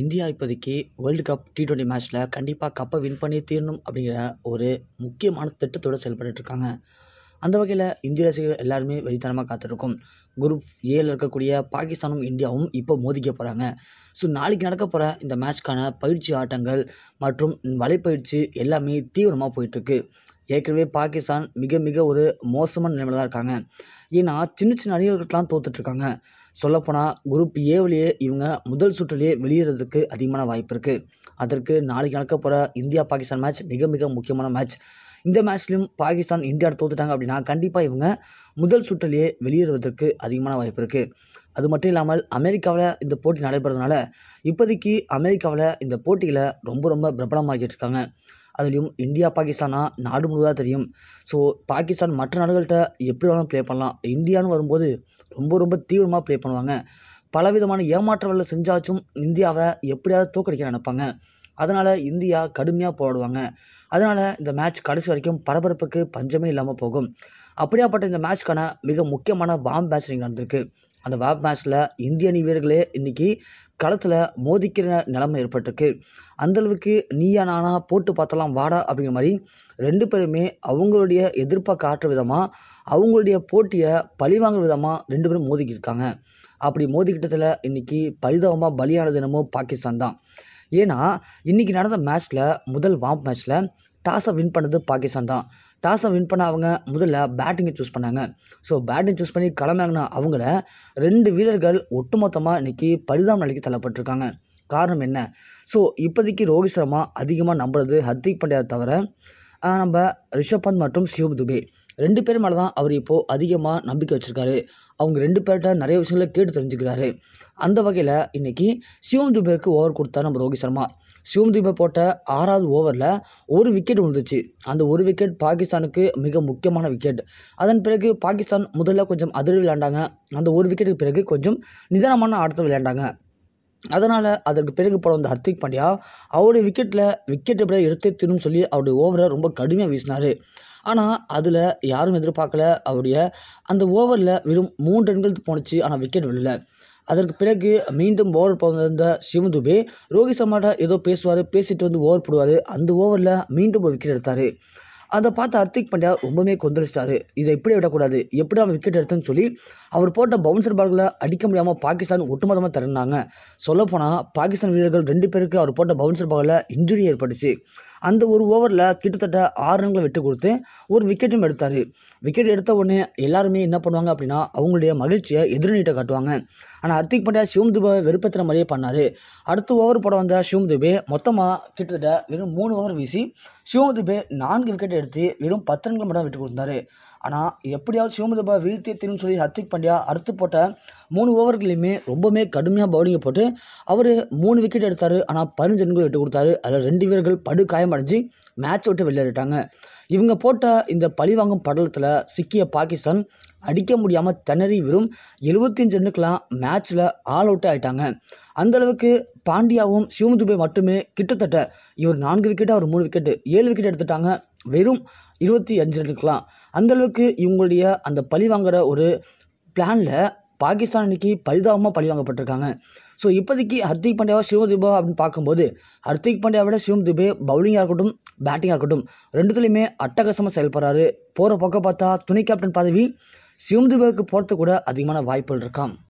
India இப்போதைக்கு world cup T twenty மேட்ச்சில் கண்டிப்பாக கப்பை வின் பண்ணி தீரணும் அப்படிங்கிற ஒரு முக்கியமான திட்டத்தோடு செயல்பட்டுருக்காங்க அந்த வகையில் இந்திய ரசிகர்கள் எல்லாருமே வெளித்தனமாக காத்திருக்கும் குரூப் ஏல இருக்கக்கூடிய பாகிஸ்தானும் இந்தியாவும் இப்போ மோதிக்க போகிறாங்க ஸோ நாளைக்கு நடக்க போகிற இந்த மேட்ச்க்கான பயிற்சி ஆட்டங்கள் மற்றும் வலைப்பயிற்சி எல்லாமே தீவிரமாக போயிட்டுருக்கு ஏற்கனவே பாகிஸ்தான் மிக மிக ஒரு மோசமான நிலைமையில் தான் இருக்காங்க ஏன்னா சின்ன சின்ன அணிகளுக்கெல்லாம் தோத்துட்ருக்காங்க சொல்லப்போனால் குரூப் ஏவிலேயே இவங்க முதல் சுற்றுலேயே வெளியேறதுக்கு அதிகமான வாய்ப்பு இருக்குது அதற்கு நாளைக்கு நடக்க போகிற இந்தியா பாகிஸ்தான் மேட்ச் மிக மிக முக்கியமான மேட்ச் இந்த மேட்ச்லையும் பாகிஸ்தான் இந்தியா தோத்துட்டாங்க அப்படின்னா கண்டிப்பாக இவங்க முதல் சுற்றுலேயே வெளியேறுவதற்கு அதிகமான வாய்ப்பு இருக்குது அது மட்டும் இல்லாமல் அமெரிக்காவில் இந்த போட்டி நடைபெறதுனால இப்போதைக்கு அமெரிக்காவில் இந்த போட்டியில் ரொம்ப ரொம்ப பிரபலமாகிட்டு இருக்காங்க அதுலேயும் இந்தியா பாகிஸ்தானா நாடு முழுவதாக தெரியும் ஸோ பாகிஸ்தான் மற்ற நாடுகள்கிட்ட எப்படி வேணாலும் ப்ளே பண்ணலாம் இந்தியான்னு வரும்போது ரொம்ப ரொம்ப தீவிரமாக ப்ளே பண்ணுவாங்க பலவிதமான ஏமாற்றங்களை செஞ்சாச்சும் இந்தியாவை எப்படியாவது தோக்கடிக்க நினைப்பாங்க அதனால் இந்தியா கடுமையாக போராடுவாங்க அதனால் இந்த மேட்ச் கடைசி வரைக்கும் பரபரப்புக்கு பஞ்சமே இல்லாமல் போகும் அப்படியாப்பட்ட இந்த மேட்ச்க்கான மிக முக்கியமான பாம் மேட்ச் நீங்கள் நடந்திருக்கு அந்த வாப் மேட்ச்சில் இந்திய அணி வீரர்களே இன்றைக்கி களத்தில் மோதிக்கிற நிலைமை ஏற்பட்டிருக்கு அந்தளவுக்கு நீயா நானா போட்டு பார்த்தலாம் வாடா அப்படிங்கிற மாதிரி ரெண்டு பேருமே அவங்களுடைய எதிர்ப்பை காட்டுற விதமாக அவங்களுடைய போட்டியை பழிவாங்குற விதமாக ரெண்டு பேரும் மோதிக்கிருக்காங்க அப்படி மோதிக்கிட்டதில் இன்றைக்கி பரிதாபமாக பலியானது என்னமோ பாகிஸ்தான் தான் ஏன்னா இன்றைக்கி நடந்த மேட்ச்சில் முதல் வாம்ப் மேட்ச்சில் டாஸை வின் பண்ணது பாகிஸ்தான் தான் டாஸை வின் பண்ண அவங்க முதல்ல பேட்டிங்கை சூஸ் பண்ணாங்க ஸோ பேட்டிங் சூஸ் பண்ணி கிளம்புனாங்கன்னா அவங்கள ரெண்டு வீரர்கள் ஒட்டுமொத்தமாக இன்றைக்கி பரிதாப நிலைக்கு தள்ளப்பட்டிருக்காங்க காரணம் என்ன ஸோ இப்போதைக்கு ரோஹித் சர்மா அதிகமாக நம்புறது ஹர்திக் பாண்டியா தவிர நம்ம ரிஷப் பந்த் மற்றும் சிவம் துபே ரெண்டு பேர் மேலே தான் அவர் இப்போது அதிகமாக நம்பிக்கை வச்சுருக்காரு அவங்க ரெண்டு பேர்கிட்ட நிறைய விஷயங்களை கேட்டு தெரிஞ்சுக்கிறாரு அந்த வகையில் இன்றைக்கி சிவம் துபேக்கு ஓவர் கொடுத்தா நம்ம ரோஹித் சர்மா சிவம்தீபை போட்ட ஆறாவது ஓவரில் ஒரு விக்கெட் விழுந்துச்சு அந்த ஒரு விக்கெட் பாகிஸ்தானுக்கு மிக முக்கியமான விக்கெட் அதன் பிறகு பாகிஸ்தான் முதல்ல கொஞ்சம் அதிர்வு விளையாண்டாங்க அந்த ஒரு விக்கெட்டுக்கு பிறகு கொஞ்சம் நிதானமான ஆட்டத்தை விளையாண்டாங்க அதனால் அதற்கு பிறகு போட வந்த ஹர்திக் பாண்டியா அவருடைய விக்கெட்டில் விக்கெட் எப்படியா எடுத்து திரும்ப சொல்லி அவருடைய ஓவரை ரொம்ப கடுமையாக வீசினார் ஆனால் அதில் யாரும் எதிர்பார்க்கல அவருடைய அந்த ஓவரில் வெறும் மூன்று ரன்கள் போணுச்சு ஆனால் விக்கெட் விழல அதற்கு பிறகு மீண்டும் ஓவர் சிவன் துபே ரோஹித் சமாட்டா ஏதோ பேசுவார் பேசிட்டு வந்து ஓவர் போடுவார் அந்த ஓவரில் மீண்டும் ஒரு விக்கெட் எடுத்தார் அதை பார்த்து ஹர்திக் பாண்டியா ரொம்பவுமே கொந்தளிச்சிட்டாரு இதை எப்படி விடக்கூடாது எப்படி அவன் விக்கெட் எடுத்துன்னு சொல்லி அவர் போட்ட பவுன்சர் பால்களை அடிக்க முடியாமல் பாகிஸ்தான் ஒட்டுமொத்தமாக திறந்தாங்க சொல்லப்போனால் பாகிஸ்தான் வீரர்கள் ரெண்டு பேருக்கு அவர் போட்ட பவுன்சர் பாலில் இன்ஜுரி ஏற்பட்டுச்சு அந்த ஒரு ஓவரில் கிட்டத்தட்ட ஆறு ரன்களை விட்டு கொடுத்து ஒரு விக்கெட்டும் எடுத்தார் விக்கெட் எடுத்த உடனே எல்லாருமே என்ன பண்ணுவாங்க அப்படின்னா அவங்களுடைய மகிழ்ச்சியை எதிர்நீட்டை காட்டுவாங்க ஆனால் ஹர்திக் பாண்டியா சிவம் துபாவை வெறுப்பத்துற மாதிரியே பண்ணார் அடுத்த ஓவர் போட வந்த சிவம் துபே மொத்தமாக கிட்டத்தட்ட வெறும் மூணு ஓவர் வீசி சிவம் துபே நான்கு விக்கெட் எடுத்து வெறும் பத்து ரன்கள் மட்டும் விட்டு கொடுத்தாரு ஆனால் எப்படியாவது சிவம் துபா வீழ்த்தி திரும்பி சொல்லி ஹர்த்திக் பாண்டியா அடுத்து போட்ட மூணு ஓவர்களையுமே ரொம்பவுமே கடுமையாக பவுலிங்கை போட்டு அவர் மூணு விக்கெட் எடுத்தார் ஆனால் பதினஞ்சு ரன்கள் விட்டு கொடுத்தாரு அதில் ரெண்டு வீரர்கள் படு காயமடைஞ்சு மேட்ச் விட்டு வெளியேறிட்டாங்க இவங்க போட்ட இந்த பழிவாங்கும் படலத்தில் சிக்கிய பாகிஸ்தான் அடிக்க முடியாமல் திணறி வெறும் எழுபத்தஞ்சு ரன்னுக்கெலாம் மேட்ச்சில் ஆல் அவுட் ஆகிட்டாங்க அந்தளவுக்கு பாண்டியாவும் சிவம் மட்டுமே கிட்டத்தட்ட இவர் நான்கு விக்கெட்டு அவர் மூணு விக்கெட்டு ஏழு விக்கெட் எடுத்துட்டாங்க வெறும் இருபத்தி அஞ்சு ரன்னுக்கெலாம் அந்தளவுக்கு இவங்களுடைய அந்த பழி வாங்குகிற ஒரு பிளானில் பாகிஸ்தான் பரிதாபமாக பரிதாபமாக வாங்கப்பட்டிருக்காங்க ஸோ இப்போதைக்கு ஹர்திக் பாண்டியாவா சிவம் துபா அப்படின்னு பார்க்கும்போது ஹர்திக் பாண்டியாவை விட சிவம் துபே பவுலிங்காக இருக்கட்டும் பேட்டிங்காக இருக்கட்டும் ரெண்டுத்துலையுமே அட்டகசமாக செயல்படுறாரு போகிற பக்கம் பார்த்தா துணை கேப்டன் பதவி சிவம் துபேவுக்கு போகிறது கூட அதிகமான வாய்ப்புகள் இருக்கான்